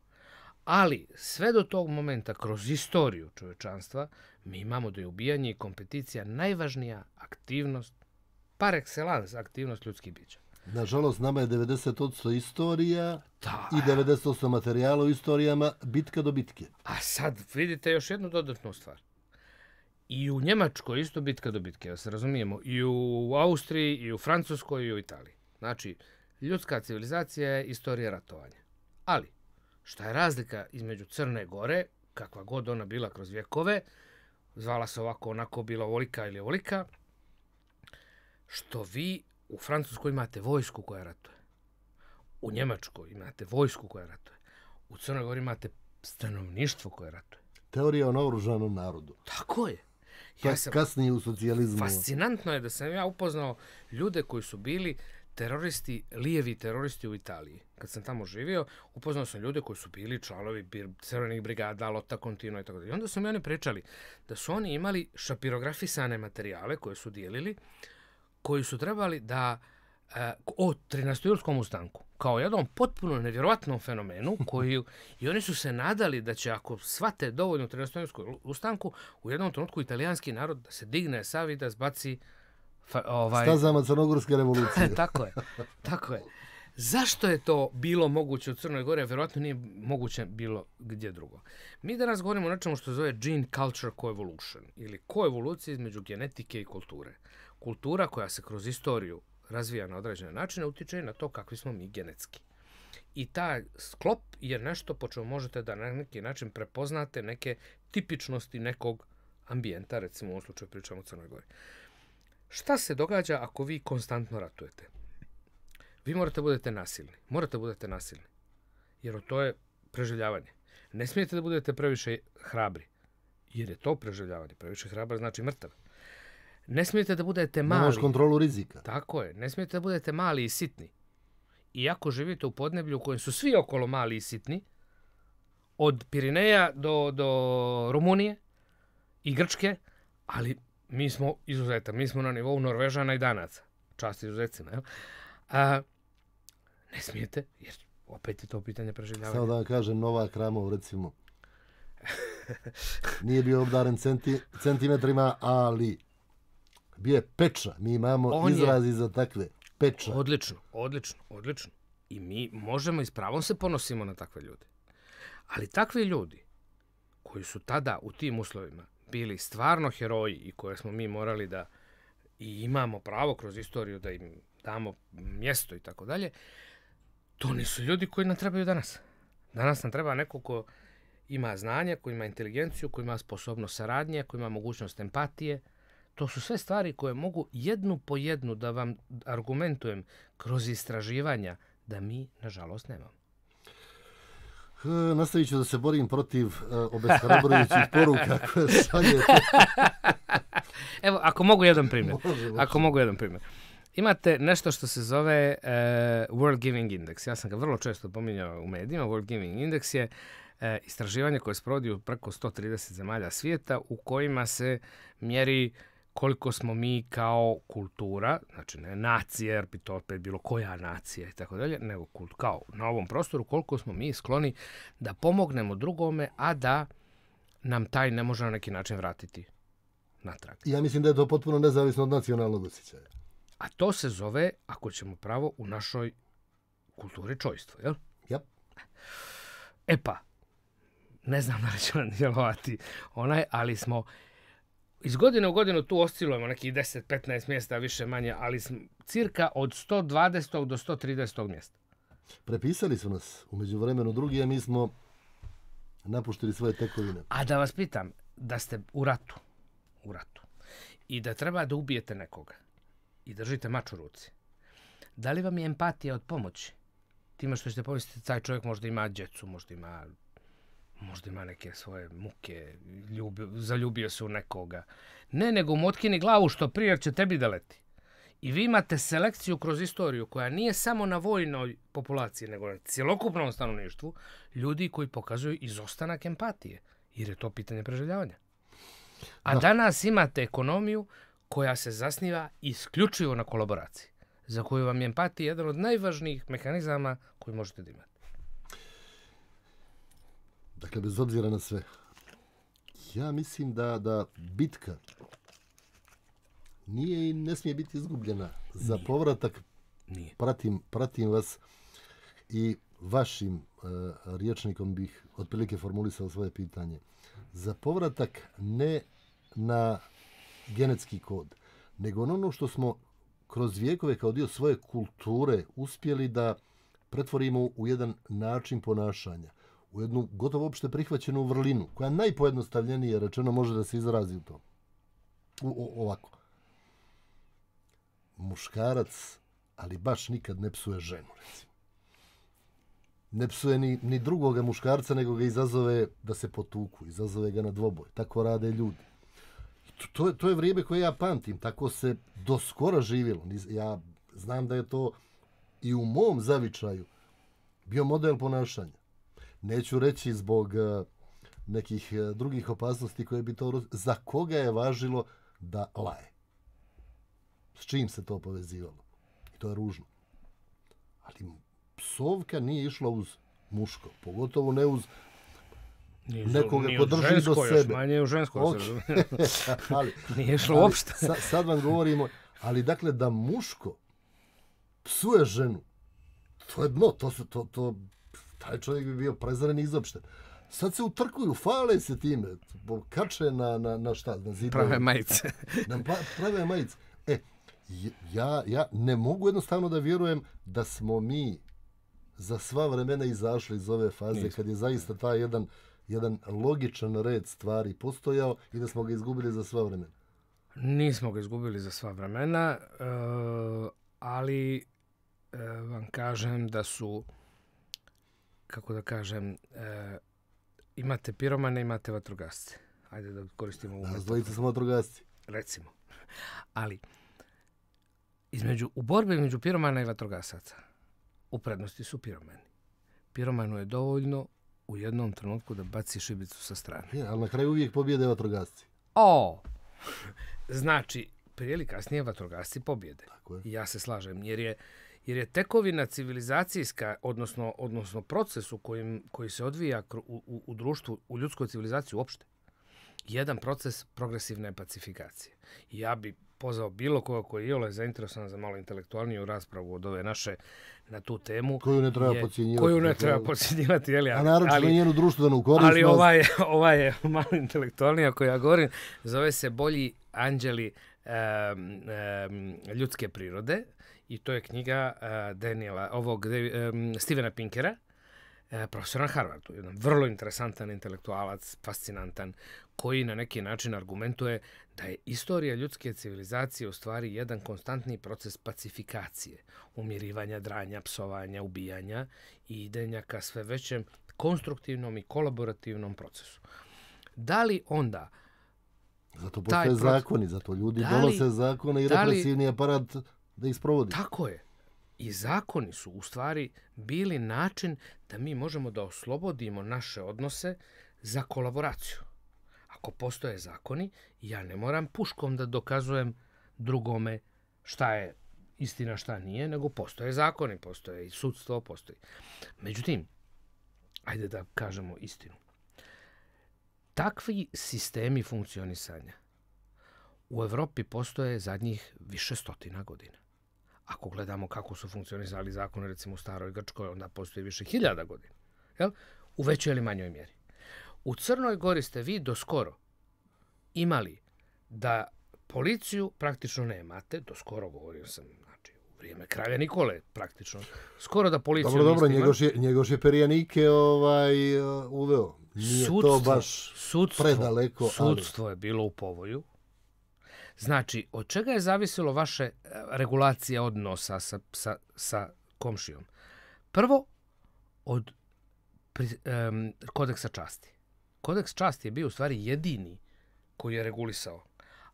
ali sve do tog momenta kroz istoriju čovječanstva mi imamo do je i kompeticija najvažnija aktivnost, par excellence aktivnost ljudskih bića. Nažalost, nama je 90% istorija i 90% materijala u istorijama bitka do bitke. A sad vidite još jednu dodatnu stvar i u Njemačkoj isto bitka do bitke, da se razumijemo, i u Austriji, i u Francuskoj, i u Italiji. Znači, ljudska civilizacija je istorija ratovanja. Ali, šta je razlika između Crne Gore, kakva god ona bila kroz vjekove, zvala se ovako, onako, bila ovolika ili ovolika, što vi u Francuskoj imate vojsku koja ratuje. U Njemačkoj imate vojsku koja ratuje. U Crnoj Gori imate stanovništvo koje ratuje. Teorija o naoružanom narodu. Tako je. Ja sam, kasnije u socijalizmu. Fascinantno je da sam ja upoznao ljude koji su bili teroristi, lijevi teroristi u Italiji. Kad sam tamo živio, upoznao sam ljude koji su bili članovi crvenih brigada, Lota Contino i tako dalje. Onda su mi oni pričali da su oni imali šapirografisane materijale koje su dijelili, koji su trebali da E, o 13 ustanku kao jednom potpuno nevjerojatnom fenomenu koji i oni su se nadali da će ako svate dovoljno 13 ustanku u jednom trenutku italijanski narod da se digne savi da zbaci ovaj... stazama crnogorske revolucije. tako je, tako Zašto je to bilo moguće u Crnoj a Vjerojatno nije moguće bilo gdje drugo. Mi danas govorimo o nečemu što se zove gene culture coevolution ili koevolucija između genetike i kulture. Kultura koja se kroz historiju razvija na određene načine, utiče na to kakvi smo mi genetski. I taj sklop je nešto po čemu možete da na neki način prepoznate neke tipičnosti nekog ambijenta, recimo u ovom slučaju pričamo o Crnoj Gori. Šta se događa ako vi konstantno ratujete? Vi morate budete nasilni. Morate budete nasilni. Jer to je preživljavanje. Ne smijete da budete previše hrabri. Jer je to preživljavanje. Previše hrabar znači mrtav. Ne smijete da budete mali. Nemaš kontrolu rizika. Tako je. Ne smijete da budete mali i sitni. Iako živite u podneblju u kojem su svi okolo mali i sitni, od Pirineja do, do Rumunije i Grčke, ali mi smo izuzeta. Mi smo na nivou Norvežana i Danaca. Čast izuzetcima, jel? ne smijete, jer opet je to pitanje preživljavanja. Samo da vam kažem, Nova Kramov, recimo. Nije bio obdaren centimetrima, ali bio je peča. Mi imamo On izrazi je... za takve. Peča. Odlično, odlično, odlično. I mi možemo i s pravom se ponosimo na takve ljude. Ali takvi ljudi koji su tada u tim uslovima bili stvarno heroji i koje smo mi morali da i imamo pravo kroz istoriju da im damo mjesto i tako dalje, to nisu ljudi koji nam trebaju danas. Danas nam treba neko ko ima znanje, koji ima inteligenciju, koji ima sposobnost saradnje, koji ima mogućnost empatije, to su sve stvari koje mogu jednu po jednu da vam argumentujem kroz istraživanja da mi, nažalost, nemamo. Nastavit ću da se borim protiv eh, obeshrabrujućih poruka koje šaljete. Evo, ako mogu jedan primjer. Ako mogu jedan primjer. Imate nešto što se zove eh, World Giving Index. Ja sam ga vrlo često pominjao u medijima. World Giving Index je eh, istraživanje koje provodi u preko 130 zemalja svijeta u kojima se mjeri koliko smo mi kao kultura, znači ne nacije, jer bi opet bilo koja nacija i tako dalje, nego kult, kao na ovom prostoru koliko smo mi skloni da pomognemo drugome, a da nam taj ne može na neki način vratiti natrag. Ja mislim da je to potpuno nezavisno od nacionalnog osjećaja. A to se zove, ako ćemo pravo, u našoj kulturi čojstvo, jel? Jep. E pa, ne znam da li će nam djelovati onaj, ali smo iz godine u godinu tu oscilujemo nekih 10-15 mjesta više manje, ali cirka od 120. do 130. mjesta. Prepisali su nas umeđu vremenu drugi, a mi smo napuštili svoje tekovine. A da vas pitam, da ste u ratu, u ratu, i da treba da ubijete nekoga i držite mač u ruci, da li vam je empatija od pomoći? Time što ćete pomisliti, taj čovjek možda ima djecu, možda ima možda ima neke svoje muke, zaljubio se u nekoga. Ne, nego mu glavu što prije jer će tebi da I vi imate selekciju kroz istoriju koja nije samo na vojnoj populaciji, nego na cjelokupnom stanovništvu, ljudi koji pokazuju izostanak empatije, jer je to pitanje preživljavanja. A danas imate ekonomiju koja se zasniva isključivo na kolaboraciji, za koju vam je empatija jedan od najvažnijih mehanizama koji možete da Dakle, bez obzira na sve. Ja mislim da, da bitka nije i ne smije biti izgubljena. Za povratak Pratim, vas i vašim e, rječnikom bih otprilike formulisao svoje pitanje. Za povratak ne na genetski kod, nego ono što smo kroz vijekove kao dio svoje kulture uspjeli da pretvorimo u jedan način ponašanja u jednu gotovo opšte prihvaćenu vrlinu, koja najpojednostavljenije rečeno može da se izrazi u to. U, ovako. Muškarac, ali baš nikad ne psuje ženu, recimo. Ne psuje ni, drugoga muškarca, nego ga izazove da se potuku, izazove ga na dvoboj. Tako rade ljudi. To, je, vrijeme koje ja pamtim, tako se do skoro živilo. Ja znam da je to i u mom zavičaju bio model ponašanja neću reći zbog e, nekih e, drugih opasnosti koje bi to... Za koga je važilo da laje? S čim se to povezivalo? I to je ružno. Ali psovka nije išla uz muško. Pogotovo ne uz nekoga ko drži do sebe. Još manje u žensko. Okay. nije išlo uopšte. sad vam govorimo, ali dakle da muško psuje ženu, to je dno, to, to, to, taj čovjek bi bio prezren i izopšten. Sad se utrkuju, fale se time, kače na, na, šta, na Prave majice. na prave majice. E, ja, ja ne mogu jednostavno da vjerujem da smo mi za sva vremena izašli iz ove faze kad je zaista taj jedan, jedan logičan red stvari postojao i da smo ga izgubili za sva vremena. Nismo ga izgubili za sva vremena, e, ali e, vam kažem da su kako da kažem, e, imate piromane, imate vatrogasce. Ajde da koristimo ovu Nas samo vatrogasci. Recimo. Ali, između, u borbi među piromana i vatrogasaca u prednosti su piromani. Piromanu je dovoljno u jednom trenutku da baci šibicu sa strane. ali na kraju uvijek pobjede vatrogasci. O! Znači, prije ili kasnije vatrogasci pobjede. ja se slažem, jer je jer je tekovina civilizacijska, odnosno, odnosno proces u kojim, koji se odvija u, društvu, u ljudskoj civilizaciji uopšte, jedan proces progresivne pacifikacije. Ja bi pozvao bilo koga koji je ole zainteresovan za malo intelektualniju raspravu od ove naše na tu temu. Koju ne treba podcjenjivati. Koju ne treba ali, njenu društvenu Ali ova je, ovaj je malo intelektualnija koja ja govorim. Zove se Bolji anđeli ljudske prirode i to je knjiga eh, Daniela, ovog eh, Stevena Pinkera, eh, profesor na Harvardu, jedan vrlo interesantan intelektualac, fascinantan, koji na neki način argumentuje da je istorija ljudske civilizacije u stvari jedan konstantni proces pacifikacije, umirivanja, dranja, psovanja, ubijanja i idenja ka sve većem konstruktivnom i kolaborativnom procesu. Da li onda zato postoje zakoni, zato ljudi da li, donose zakone i represivni aparat da Tako je. I zakoni su u stvari bili način da mi možemo da oslobodimo naše odnose za kolaboraciju. Ako postoje zakoni, ja ne moram puškom da dokazujem drugome šta je istina, šta nije, nego postoje zakoni, postoje i sudstvo, postoji. Međutim, ajde da kažemo istinu. Takvi sistemi funkcionisanja u Europi postoje zadnjih više stotina godina. Ako gledamo kako su funkcionizali zakoni recimo u Staroj Grčkoj, onda postoji više hiljada godina. Jel? U većoj ili manjoj mjeri. U Crnoj Gori ste vi do skoro imali da policiju praktično nemate, do skoro govorio sam, znači u vrijeme kralja Nikole praktično, skoro da policiju Dobro, dobro, njegoš je, njegoš uveo. Nije sudstvo, to baš sudstvo, Sudstvo je bilo u povoju, Znači, od čega je zavisilo vaše e, regulacija odnosa sa, sa, sa komšijom? Prvo, od kodeksa časti. Kodeks časti je bio u stvari jedini koji je regulisao.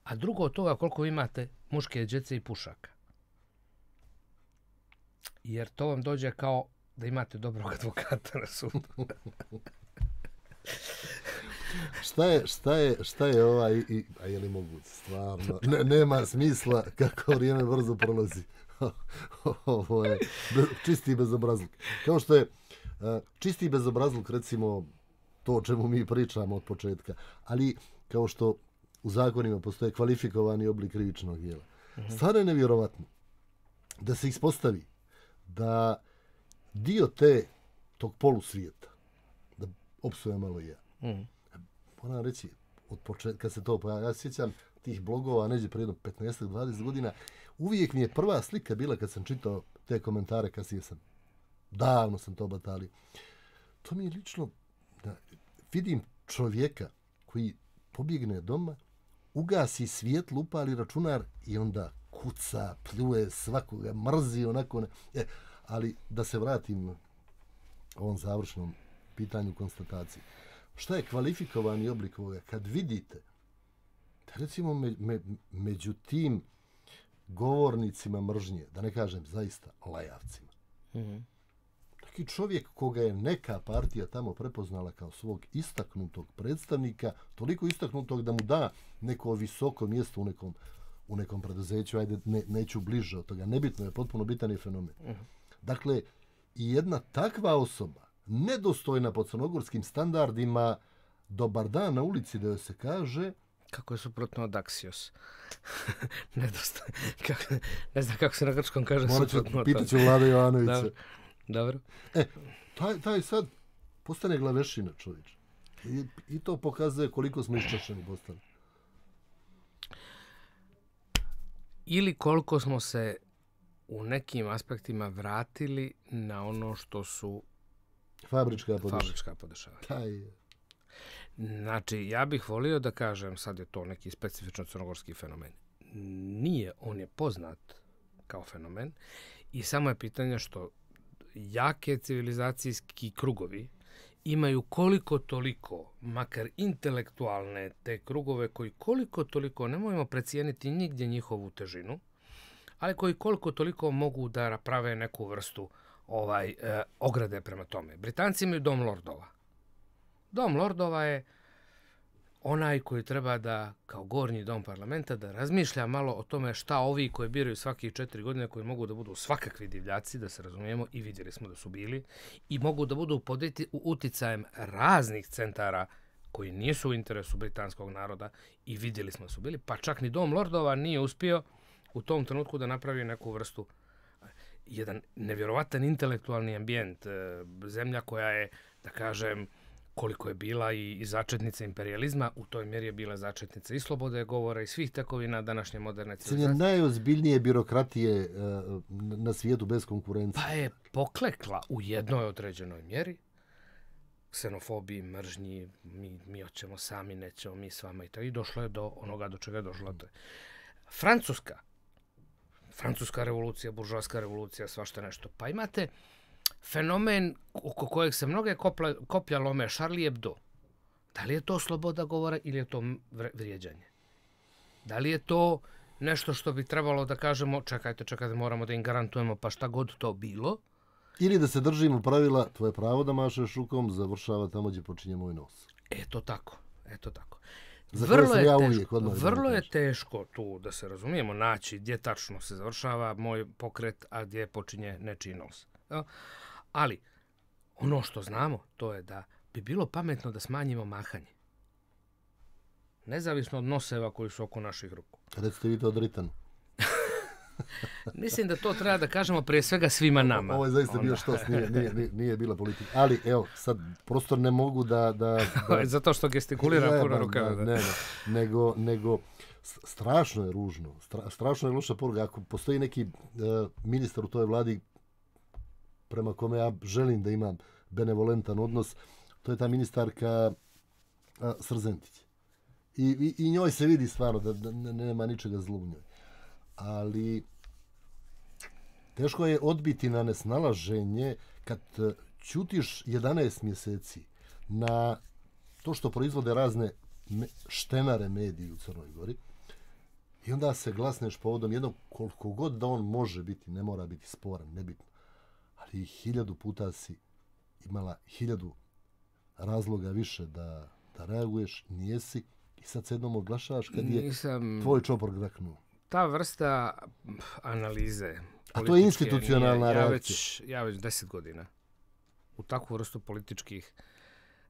A drugo od toga koliko imate muške djece i pušaka. Jer to vam dođe kao da imate dobrog advokata na sudu. šta je, šta je, šta je ovaj, i, a je li moguće, stvarno, nema smisla kako vrijeme brzo prolazi. Ovo je čisti bezobrazluk. Kao što je čisti bezobrazluk, recimo, to o čemu mi pričamo od početka. Ali, kao što u zakonima postoje kvalifikovani oblik krivičnog dijela. Mhm. Stvarno je nevjerovatno da se ispostavi da dio te tog polusvijeta, da opsuje malo i ja, mhm moram reći, od početka, se to pojavio, ja sjećam tih blogova, neđe prije 15-20 godina, uvijek mi je prva slika bila kad sam čitao te komentare, kasnije sam, davno sam to batali. To mi je lično, da vidim čovjeka koji pobjegne doma, ugasi svijetlo, upali računar i onda kuca, pljuje svakoga, mrzi onako. E, ali da se vratim ovom završnom pitanju konstatacije. Šta je kvalifikovani oblik ovoga? Kad vidite, da recimo među tim govornicima mržnje, da ne kažem zaista lajavcima, mm Taki čovjek koga je neka partija tamo prepoznala kao svog istaknutog predstavnika, toliko istaknutog da mu da neko visoko mjesto u nekom, u nekom preduzeću, ajde neću bliže od toga, nebitno je, potpuno bitan je fenomen. Mhm. Dakle, i jedna takva osoba nedostojna po crnogorskim standardima dobar dan na ulici da joj se kaže kako je suprotno od Axios. ne znam kako se na grčkom kaže Morat ću, suprotno. Pitat Vlada Jovanovića. Dobro. E, taj, taj sad postane glavešina čovječ. I, to pokazuje koliko smo iščešeni postali. Ili koliko smo se u nekim aspektima vratili na ono što su Fabrička podešava. Znači, ja bih volio da kažem, sad je to neki specifično crnogorski fenomen. Nije, on je poznat kao fenomen i samo je pitanje što jake civilizacijski krugovi imaju koliko toliko, makar intelektualne te krugove koji koliko toliko, ne nemojmo precijeniti nigdje njihovu težinu, ali koji koliko toliko mogu da prave neku vrstu ovaj, e, ograde prema tome. Britanci imaju dom lordova. Dom lordova je onaj koji treba da, kao gornji dom parlamenta, da razmišlja malo o tome šta ovi koji biraju svakih četiri godine, koji mogu da budu svakakvi divljaci, da se razumijemo, i vidjeli smo da su bili, i mogu da budu poditi u uticajem raznih centara koji nisu u interesu britanskog naroda i vidjeli smo da su bili, pa čak ni dom lordova nije uspio u tom trenutku da napravi neku vrstu jedan nevjerovatan intelektualni ambijent, e, zemlja koja je, da kažem, koliko je bila i, začetnica imperializma, u toj mjeri je bila začetnica i slobode govora i svih takovina današnje moderne civilizacije. najozbiljnije birokratije e, na svijetu bez konkurencije. Pa je poklekla u jednoj određenoj mjeri, ksenofobiji, mržnji, mi, mi hoćemo sami, nećemo mi s vama i to. I došlo je do onoga do čega je došlo. Mm. Francuska francuska revolucija, buržovska revolucija, svašta nešto. Pa imate fenomen oko kojeg se mnoge kopla, koplja lome, Charlie Hebdo. Da li je to sloboda govora ili je to vrijeđanje? Da li je to nešto što bi trebalo da kažemo čekajte, čekajte, moramo da im garantujemo pa šta god to bilo? Ili da se držimo pravila, tvoje pravo da mašeš rukom, završava tamo gdje počinje moj nos. Eto tako, eto tako vrlo je, teško, tu, da se razumijemo, naći gdje tačno se završava moj pokret, a gdje počinje nečiji nos. Ali, ono što znamo, to je da bi bilo pametno da smanjimo mahanje. Nezavisno od noseva koji su oko naših ruku. Recite vi to Dritan. Mislim da to treba da kažemo prije svega svima nama. Ovo je zaista bio što nije, bila politika. Ali evo, sad prostor ne mogu da... Zato što gestikulira puno rukama. Ne, nego, strašno je ružno, strašno je loša poruka. Ako postoji neki e, ministar u toj vladi prema kome ja želim da imam benevolentan odnos, to je ta ministarka uh, Srzentić. I, njoj se vidi stvarno da, nema ničega zlu u njoj. Ali Teško je odbiti na nesnalaženje kad čutiš e, 11 mjeseci na to što proizvode razne štenare mediji u Crnoj Gori i onda se glasneš povodom jednog koliko god da on može biti, ne mora biti sporan, nebitno, ali hiljadu puta si imala hiljadu razloga više da, da reaguješ, nijesi i sad se jednom oglašavaš kad je tvoj čopor graknuo. Ta vrsta analize a to je institucionalna nije, ja Već, ja već deset godina u takvu vrstu političkih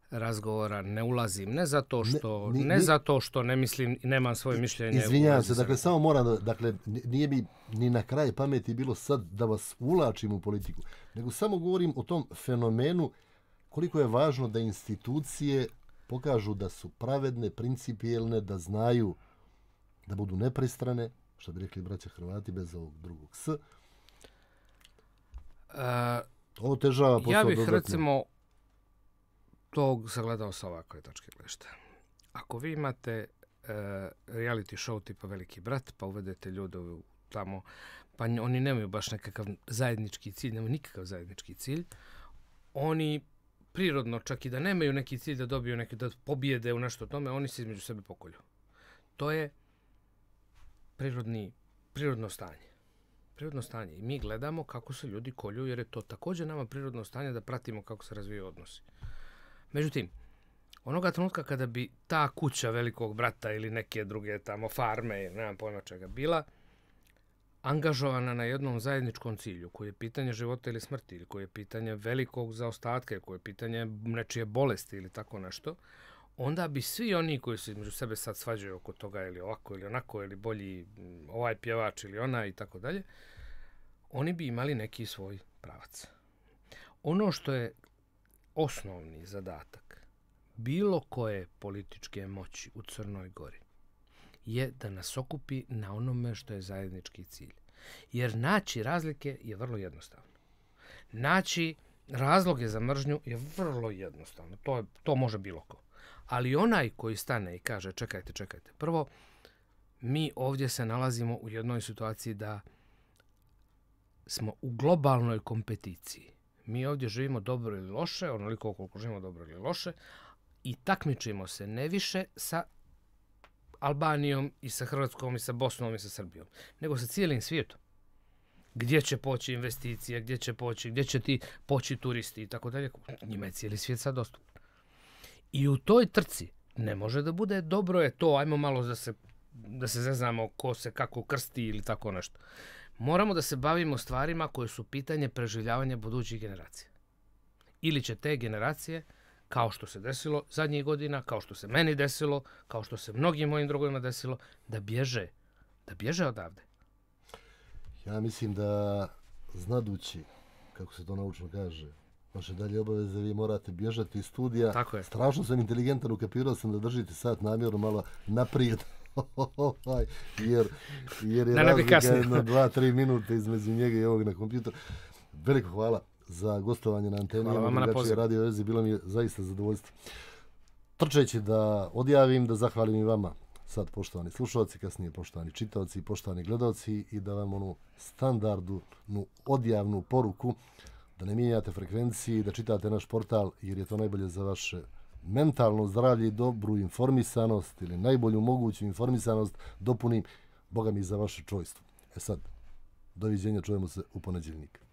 razgovora ne ulazim. Ne zato što ne, zato što ne mislim nemam svoje mišljenje. Izvinjavam se, dakle samo moram dakle nije mi ni na kraj pameti bilo sad da vas ulačim u politiku, nego samo govorim o tom fenomenu koliko je važno da institucije pokažu da su pravedne, principijelne, da znaju da budu nepristrane, što bi rekli braća Hrvati bez ovog drugog S, Eh, Ovo Ja bih recimo tog zagledao sa ovakve točke gledišta. Ako vi imate eh, reality show tipa Veliki brat, pa uvedete ljude tamo, pa oni nemaju baš nekakav zajednički cilj, nemaju nikakav zajednički cilj. Oni prirodno, čak i da nemaju neki cilj da dobiju neki, da pobijede u nešto tome, oni se između sebe pokolju. To je prirodni, prirodno stanje prirodno stanje. I mi gledamo kako se ljudi kolju jer je to također nama prirodno stanje da pratimo kako se razvijaju odnosi. Međutim, onoga trenutka kada bi ta kuća velikog brata ili neke druge tamo farme ili nemam pojma čega bila, angažovana na jednom zajedničkom cilju koji je pitanje života ili smrti ili koji je pitanje velikog zaostatka ostatke, koji je pitanje nečije bolesti ili tako nešto, onda bi svi oni koji se između sebe sad svađaju oko toga ili ovako ili onako ili bolji mm, ovaj pjevač ili ona i tako dalje, oni bi imali neki svoj pravac. Ono što je osnovni zadatak bilo koje političke moći u Crnoj Gori je da nas okupi na onome što je zajednički cilj. Jer naći razlike je vrlo jednostavno. Naći razloge za mržnju je vrlo jednostavno. To, može bilo ko. Ali onaj koji stane i kaže čekajte, čekajte. Prvo, mi ovdje se nalazimo u jednoj situaciji da smo u globalnoj kompeticiji. Mi ovdje živimo dobro ili loše, onoliko koliko živimo dobro ili loše, i takmičimo se ne više sa Albanijom i sa Hrvatskom i sa Bosnom i sa Srbijom, nego sa cijelim svijetom. Gdje će poći investicije, gdje će poći, gdje će ti poći turisti i tako dalje. Njima je cijeli svijet sad dostupno. I u toj trci ne može da bude dobro je to, ajmo malo da se, da se zeznamo ko se kako krsti ili tako nešto. Moramo da se bavimo stvarima koje su pitanje preživljavanja budućih generacija. Ili će te generacije, kao što se desilo zadnjih godina, kao što se meni desilo, kao što se mnogim mojim drugovima desilo, da bježe, da bježe odavde. Ja mislim da znadući, kako se to naučno kaže, Vaše dalje obaveze, vi morate bježati iz studija. Tako je. Strašno sam inteligentan, ukapirao sam da držite sat namjerno malo naprijed. jer, jer je razlika na dva, tri minute između njega i ovog na kompjuteru. Veliko hvala za gostovanje na anteni. Hvala Radio Vezi, bilo mi je zaista zadovoljstvo. Trčeći da odjavim, da zahvalim i vama sad poštovani slušalci, kasnije poštovani čitaoci i poštovani gledalci i da vam onu standardnu odjavnu poruku da ne mijenjate frekvenciji, da čitate naš portal jer je to najbolje za vaše mentalno zdravlje i dobru informisanost ili najbolju moguću informisanost dopunim, boga mi, za vaše čojstvo. E sad, doviđenja, čujemo se u ponedjeljnik.